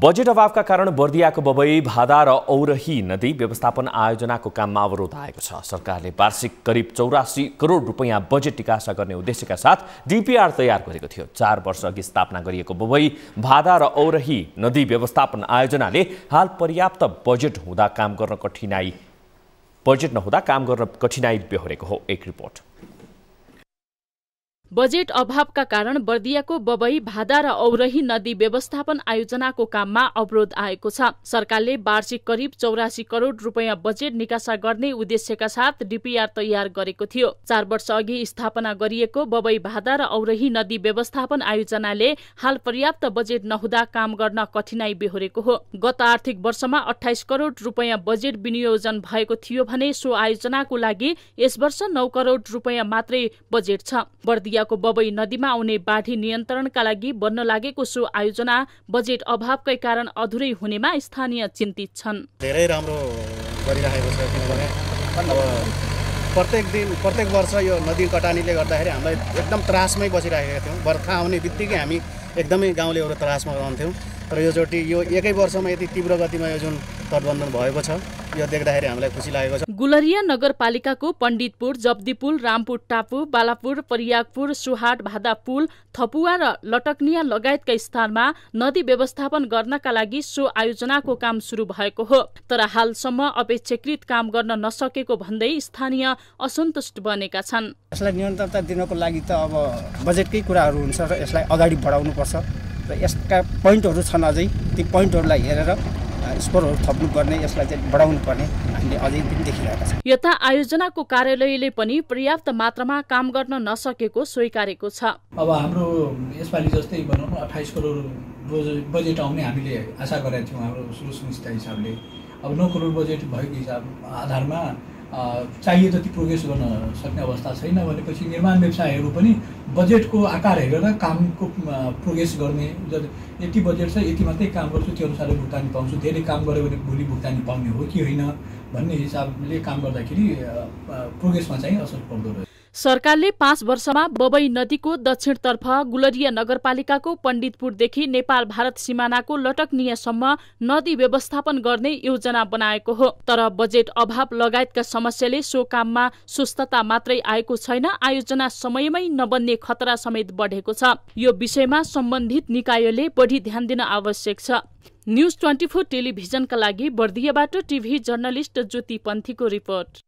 budget अभावका कारण बर्दियाको बबई भादा र औरही नदी व्यवस्थापन आयोजनाको काममा अवरोध आएको छ सरकारले वार्षिक करिब चौरासी करोड रुपियाँ बजेट निकासा गर्ने उद्देश्यका साथ डिपिआर तयार गरेको थियो चार वर्ष अघि स्थापना गरिएको बबई भादा र औरही नदी व्यवस्थापन आयोजनाले हाल पर्याप्त बजेट हुँदा काम गर्न कठिनाई बजेट नहुँदा काम गर्न कठिनाई बेहोरेको हो एक रिपोर्ट बजेट अभावका कारण बर्दियाको बबई भादा र औरही नदी व्यवस्थापन आयोजनाको काममा अवरोध आएको छ सरकारले वार्षिक करिब चौरासी करोड रुपियाँ बजेट निकासा गर्ने उद्देश्यका साथ डिपिआर तयार गरेको थियो चार वर्ष अघि स्थापना गरिएको बबई भादा र औरही नदी व्यवस्थापन आयोजनाले हाल पर्याप्त बजेट नहुँदा काम गर्न कठिनाई बेहोरेको हो गत आर्थिक वर्षमा अठाइस करोड रुपियाँ बजेट विनियोजन भएको थियो भने सो आयोजनाको लागि यस वर्ष नौ करोड रुपियाँ मात्रै बजेट छ बर्दिया को बबई नदीमा आउने बाढी नियन्त्रणका लागि बन्न लागेको सो आयोजना बजेट अभावकै कारण अधुरै हुनेमा स्थानीय चिन्तित छन् धेरै राम्रो गरिराखेको छ किनभने प्रत्येक दिन प्रत्येक वर्ष यो नदी कटानीले गर्दाखेरि हामीलाई एकदम त्रासमै बसिरहेका थियौँ बर्खा आउने बित्तिकै हामी एकदमै गाउँलेहरू त्रासमा रहन्थ्यौँ र योचोटि यो एकै वर्षमा यति तीव्र गतिमा यो जुन तटबन्धन भएको छ यो देख्दाखेरि हामीलाई खुसी लागेको छ गुलरिया नगरपालिकाको पण्डितपुर जब्दीपुल रामपुर टापु बालापुर परियागपुर सुहाट भादा पुल थपुवा र लटकनिया लगायतका स्थानमा नदी व्यवस्थापन गर्नका लागि सो आयोजनाको काम सुरु भएको हो तर हालसम्म अपेक्षाकृत काम गर्न नसकेको भन्दै स्थानीय असन्तुष्ट बनेका छन् यसलाई निरन्तरता दिनको लागि त अब बजेटकै कुराहरू हुन्छ र यसलाई अगाडि बढाउनुपर्छ र यसका पोइन्टहरू छन् अझै ती पोइन्टहरूलाई हेरेर स्कोरहरू थप्नुपर्ने यसलाई चाहिँ पर्ने हामीले अझै पनि देखिरहेका छौँ यता आयोजनाको कार्यालयले पनि पर्याप्त मात्रामा काम गर्न नसकेको स्वीकारेको छ अब हाम्रो यसपालि जस्तै भनौँ अठाइस करोड बजेट आउने हामीले आशा गरेका थियौँ हाम्रो सुरु सुनिश्चित हिसाबले अब नौ करोड बजेट भएको हिसाब आधारमा चाहिए जति प्रोग्रेस गर्न सक्ने अवस्था छैन भनेपछि निर्माण व्यवसायहरू पनि बजेटको आकार हेरेर कामको प्रोग्रेस गर्ने यति बजेट छ यति मात्रै काम गर्छु त्यो अनुसारले भुक्तानी पाउँछु धेरै काम गऱ्यो भने भोलि भुक्तानी पाउने हो कि होइन भन्ने हिसाबले काम गर्दाखेरि प्रोग्रेसमा चाहिँ असर पर्दो रहेछ सरकारले पाँच वर्षमा बबई नदीको दक्षिणतर्फ गुलरिया नगरपालिकाको पण्डितपुरदेखि नेपाल भारत सिमानाको लटकनियासम्म नदी व्यवस्थापन गर्ने योजना बनाएको हो तर बजेट अभाव लगायतका समस्याले सो काममा सुस्तता मात्रै आएको छैन आयोजना समयमै नबन्ने खतरा समेत बढेको छ यो विषयमा सम्बन्धित निकायले बढी ध्यान दिन आवश्यक छ न्युज ट्वेन्टी फोर टेलिभिजनका लागि बर्दियाबाट टिभी जर्नलिस्ट ज्योति पन्थीको रिपोर्ट